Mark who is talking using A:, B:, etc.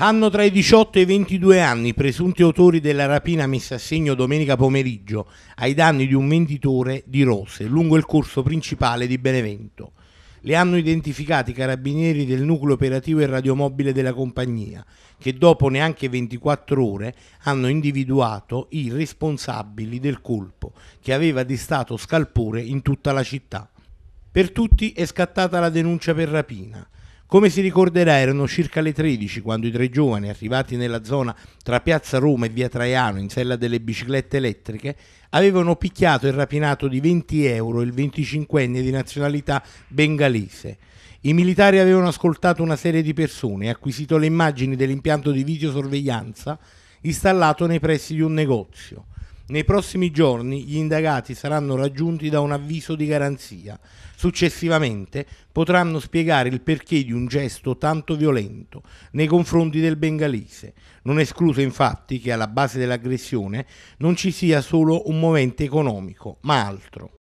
A: Hanno tra i 18 e i 22 anni presunti autori della rapina messa a segno domenica pomeriggio ai danni di un venditore di rose lungo il corso principale di Benevento. Le hanno identificati i carabinieri del nucleo operativo e radiomobile della compagnia, che dopo neanche 24 ore hanno individuato i responsabili del colpo, che aveva destato scalpore in tutta la città. Per tutti è scattata la denuncia per rapina come si ricorderà erano circa le 13 quando i tre giovani arrivati nella zona tra Piazza Roma e Via Traiano in sella delle biciclette elettriche avevano picchiato e rapinato di 20 euro il 25enne di nazionalità bengalese. I militari avevano ascoltato una serie di persone e acquisito le immagini dell'impianto di videosorveglianza installato nei pressi di un negozio. Nei prossimi giorni gli indagati saranno raggiunti da un avviso di garanzia. Successivamente potranno spiegare il perché di un gesto tanto violento nei confronti del bengalese. Non escluso infatti che alla base dell'aggressione non ci sia solo un movente economico, ma altro.